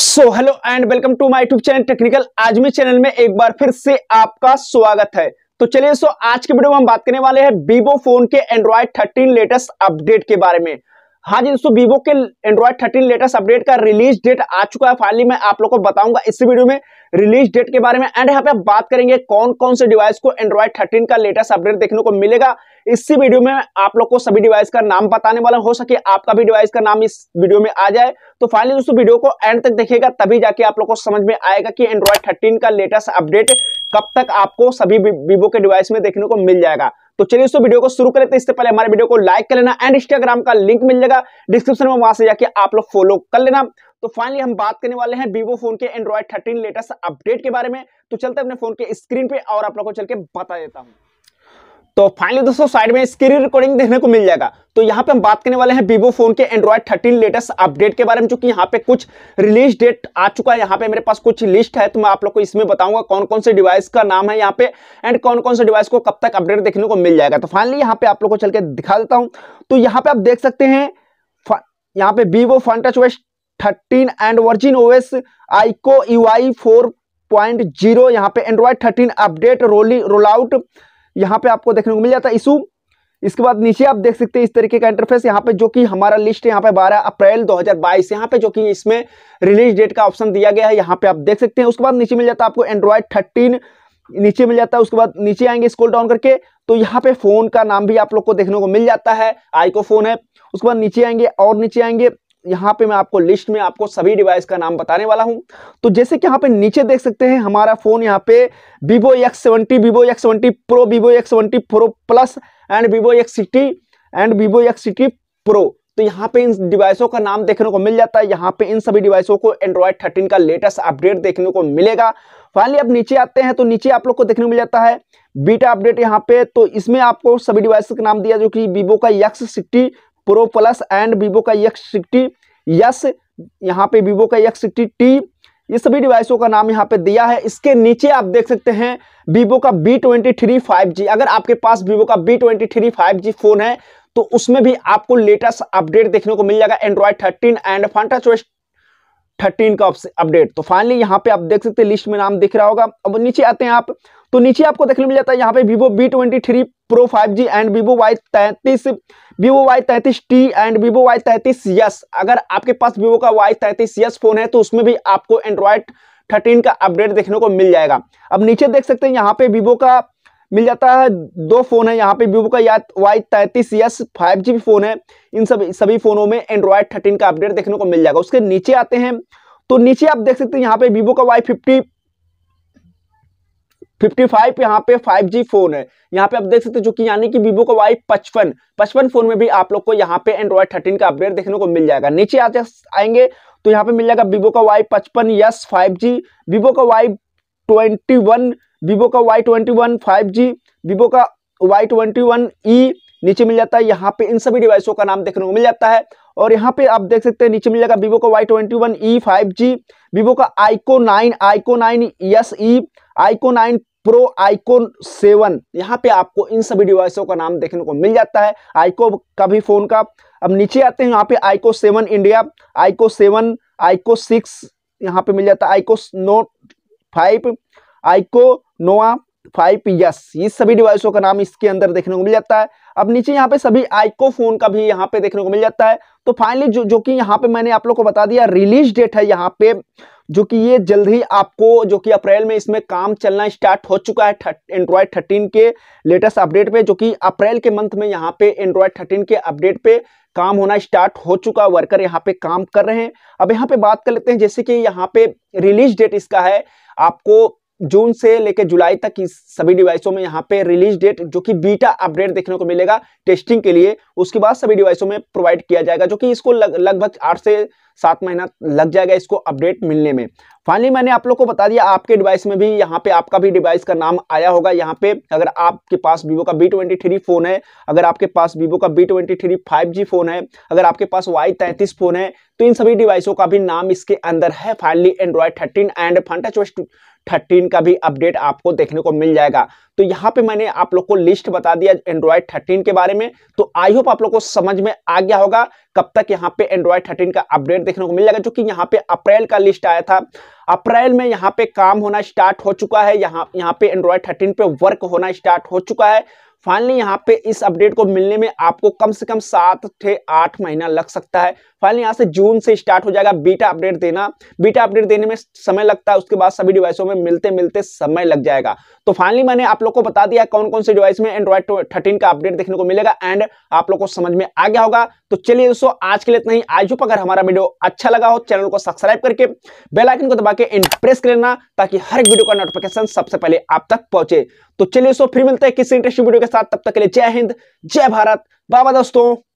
so hello and welcome to my tube channel technical आज में channel में एक बार फिर से आपका स्वागत है तो चलिए सो आज के वीडियो में हम बात करने वाले हैं वीवो फोन के एंड्रॉयड 13 लेटेस्ट अपडेट के बारे में हाँ जी दोस्तों वीवो के एंड्रॉइड थर्टीन लेटेस्ट अपडेट का रिलीज डेट आ चुका है फाइनली मैं आप लोग को बताऊंगा इस वीडियो में रिलीज डेट के बारे में एंड यहाँ पे बात करेंगे कौन कौन से डिवाइस को एंड्रॉइड थर्टीन का लेटेस्ट अपडेट देखने को मिलेगा इसी वीडियो में आप लोग को सभी डिवाइस का नाम बताने वाला हो सके आपका भी डिवाइस का नाम इस वीडियो में आ जाए तो फाइनली दोस्तों वीडियो को एंड तक देखेगा तभी जाके आप लोग को समझ में आएगा कि एंड्रॉइड थर्टीन का लेटेस्ट अपडेट कब तक आपको सभी वीवो के डिवाइस में देखने को मिल जाएगा तो चलिए दोस्तों वीडियो को शुरू करें तो इससे पहले हमारे वीडियो को लाइक कर लेना एंड इंस्टाग्राम का लिंक मिल जाएगा डिस्क्रिप्शन में वहां से जाके आप लोग फॉलो कर लेना तो फाइनली हम बात करने वाले हैं वीवो फोन के एंड्रॉइड थर्टीन लेटेस्ट अपडेट के बारे में तो चलते अपने फोन के स्क्रीन पे और आप लोग को चल के बता देता हूँ तो फाइनली दोस्तों साइड में स्क्रीन रिकॉर्डिंग देखने को मिल जाएगा तो यहाँ पे हम बात करने वाले हैं वीवो फोन के एंड्रॉइड 13 लेटेस्ट अपडेट के बारे में चूंकि यहाँ पे कुछ रिलीज डेट आ चुका है यहाँ पे मेरे पास कुछ लिस्ट है तो मैं आप लोग को इसमें बताऊंगा कौन कौन से डिवाइस का नाम है यहाँ पे एंड कौन कौन से डिवाइस को कब तक अपडेट देखने को मिल जाएगा तो फाइनली यहाँ पे आप लोग को चल के दिखा देता हूँ तो यहाँ पे आप देख सकते हैं यहाँ पे Vivo fun touch OS thirteen and version OS iQOO U I four point zero यहाँ पे एंड्रॉइड थर्टीन अपडेट रोली रोल आउट यहाँ पे आपको देखने को मिल जाता है इशू इसके बाद नीचे आप देख सकते हैं इस तरीके का इंटरफेस यहाँ पे जो कि हमारा लिस्ट यहाँ पे 12 अप्रैल 2022 यहाँ पे जो कि इसमें रिलीज डेट का ऑप्शन दिया गया है यहाँ पे आप देख सकते हैं उसके बाद नीचे मिल जाता है आपको एंड्रॉयड थर्टीन नीचे मिल जाता है उसके बाद नीचे आएंगे स्कोल डाउन करके तो यहाँ पे फोन का नाम भी आप लोग को देखने को मिल जाता है आईको फोन है उसके बाद नीचे आएंगे और नीचे आएंगे यहाँ पे मैं आपको लिस्ट में आपको सभी डिवाइस का नाम बताने वाला हूं तो जैसे कि यहाँ पे नीचे देख सकते हैं हमारा फ़ोन यहाँ पे Vivo X70, Vivo X70 Pro, Vivo X70 Pro Plus and Vivo X60 city and Vivo X60 Pro तो यहाँ पे इन डिवाइसों का नाम देखने को मिल जाता है यहाँ पे इन सभी डिवाइसों को एंड्रॉयड थर्टीन का लेटेस्ट अपडेट देखने को मिलेगा फाइनली अब नीचे आते हैं तो नीचे आप लोग को देखने को मिल जाता है बीटा अपडेट यहाँ पे तो इसमें आपको सभी डिवाइस का नाम दिया जो कि वीवो का X sixty pro plus and Vivo का एक सिक्सटी यस यहाँ पे वीवो का एक सिक्सटी टी ये सभी डिवाइसों का नाम यहाँ पे दिया है इसके नीचे आप देख सकते हैं वीवो का V twenty three five G अगर आपके पास वीवो का V twenty three five G phone है तो उसमें भी आपको लेटेस्ट अपडेट देखने को मिल जाएगा Android thirteen and funtouch OS thirteen का अपडेट तो फाइनली यहाँ पे आप देख सकते हैं लिस्ट में नाम दिख रहा होगा अब नीचे आते हैं आप तो नीचे आपको देखने मिल जाता है यहाँ पे Vivo V twenty three pro five G and Vivo Y तैतीस विवो वाई तैतीस टी एंड वीवो वाई तैतीस यस अगर आपके पास विवो का वाई तैतीस यस फोन है तो उसमें भी आपको एंड्रॉयड थर्टीन का अपडेट देखने को मिल जाएगा अब नीचे देख सकते हैं यहाँ पे वीवो का मिल जाता है दो फ़ोन है यहाँ पे वीवो का या वाई तैतीस एस फाइव जी फ़ोन है इन सब सभी फ़ोनों में एंड्रॉयड थर्टीन का अपडेट देखने को मिल जाएगा उसके नीचे आते हैं तो नीचे आप देख सकते हैं यहाँ पे वीवो का वाई फिफ्टी फिफ्टी फाइव यहाँ पे फाइव जी फोन है यहाँ पे आप देख सकते हैं जो कि यानी कि वीवो का वाई पचपन पचपन फोन में भी आप लोग को यहाँ पे एंड्रॉयड थर्टीन का अपडेट देखने को मिल जाएगा नीचे आते आएंगे तो यहाँ पे मिल जाएगा वीवो का वाई पचपन यस फाइव जी वीवो का वाई ट्वेंटी वन वीवो का Y twenty one five G Vivo का वाई ट्वेंटी वन ई नीचे मिल जाता है यहाँ पे इन सभी डिवाइसों का नाम देखने को मिल जाता है और यहाँ पे आप देख सकते हैं नीचे मिल जाएगा वीवो का Y twenty one E five G Vivo का iQOO nine iQOO nine S E iQOO nine pro iQOO Neo seven यहाँ पे आपको इन सभी डिवाइसों का नाम देखने को मिल जाता है आईको का भी फ़ोन का अब नीचे आते हैं यहाँ पे iQOO seven India iQOO seven iQOO six यहाँ पे मिल जाता है iQOO note five iQOO nova five S ये सभी डिवाइसों का नाम इसके अंदर देखने को मिल जाता है अब नीचे यहाँ पे सभी आइको फोन का भी यहाँ पे देखने को मिल जाता है तो फाइनली जो जो कि यहाँ पे मैंने आप लोग को बता दिया रिलीज डेट है यहाँ पे जो कि ये जल्द ही आपको जो कि अप्रैल में इसमें काम चलना स्टार्ट हो चुका है एंड्रॉयड थर्टीन के लेटेस्ट अपडेट पे जो कि अप्रैल के मंथ में यहाँ पे एंड्रॉयड थर्टीन के अपडेट पे काम होना स्टार्ट हो चुका वर्कर यहाँ पे काम कर रहे हैं अब यहाँ पे बात कर लेते हैं जैसे कि यहाँ पे रिलीज डेट इसका है आपको जून से लेकर जुलाई तक इस सभी डिवाइसों में यहाँ पे रिलीज डेट जो कि बीटा अपडेट देखने को मिलेगा टेस्टिंग के लिए उसके बाद सभी डिवाइसों में प्रोवाइड किया जाएगा जो कि इसको लगभग आठ से सात महीना लग जाएगा इसको अपडेट मिलने में फाइनली मैंने आप लोग को बता दिया आपके डिवाइस में भी यहाँ पे आपका भी डिवाइस का नाम आया होगा यहाँ पे अगर आपके पास वीवो का बी ट्वेंटी थ्री फोन है अगर आपके पास वीवो का V twenty three five G phone है अगर आपके पास वाई तैंतीस फोन है तो इन सभी डिवाइसों का भी नाम इसके अंदर है finally Android thirteen and funtouch thirteen का भी अपडेट आपको देखने को मिल जाएगा तो यहाँ पे मैंने आप लोग को लिस्ट बता दिया एंड्रॉयड थर्टीन के बारे में तो आई होप आप लोग को समझ में आ गया होगा कब तक यहाँ पे एंड्रॉयड थर्टीन का अपडेट देखने को मिल जाएगा जो कि यहाँ पे अप्रैल का लिस्ट आया था अप्रैल में यहाँ पे काम होना स्टार्ट हो चुका है यहाँ यहाँ पे एंड्रॉयड थर्टीन पे वर्क होना स्टार्ट हो चुका है फाइनली यहाँ पे इस अपडेट को मिलने में आपको कम से कम सात थे आठ महीना लग सकता है फाइनली यहाँ से जून से स्टार्ट हो जाएगा बीटा अपडेट देना बीटा अपडेट देने में समय लगता है उसके बाद सभी डिवाइसों में मिलते मिलते समय लग जाएगा तो फाइनली मैंने आप लोग को बता दिया कौन कौन से डिवाइस में एंड्रॉइड थर्टीन का अपडेट देखने को मिलेगा एंड आप लोग को समझ में आ गया होगा तो चलिए दोस्तों आज के लिए इतना ही आज अगर हमारा वीडियो अच्छा लगा हो चैनल को सब्सक्राइब करके बेलाइकन को दबा के इंप्रेस प्रेस कर लेना ताकि हर एक वीडियो का नोटिफिकेशन सबसे पहले आप तक पहुंचे तो चलिए दोस्तों फिर मिलते हैं किसी इंटरेस्टिंग वीडियो के साथ तब तक के लिए जय हिंद जय भारत बाबा दोस्तों